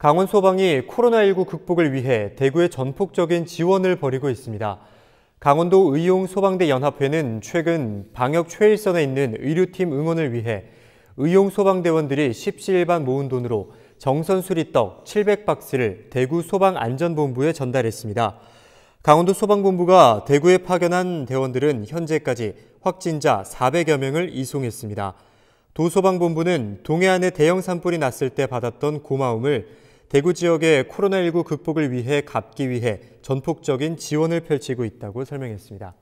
강원 소방이 코로나19 극복을 위해 대구에 전폭적인 지원을 벌이고 있습니다. 강원도 의용 소방대 연합회는 최근 방역 최일선에 있는 의료팀 응원을 위해 의용 소방대원들이 17일반 모은 돈으로 정선수리떡 700박스를 대구 소방안전본부에 전달했습니다. 강원도 소방본부가 대구에 파견한 대원들은 현재까지 확진자 400여 명을 이송했습니다. 도소방본부는 동해안에 대형 산불이 났을 때 받았던 고마움을 대구 지역의 코로나19 극복을 위해 갚기 위해 전폭적인 지원을 펼치고 있다고 설명했습니다.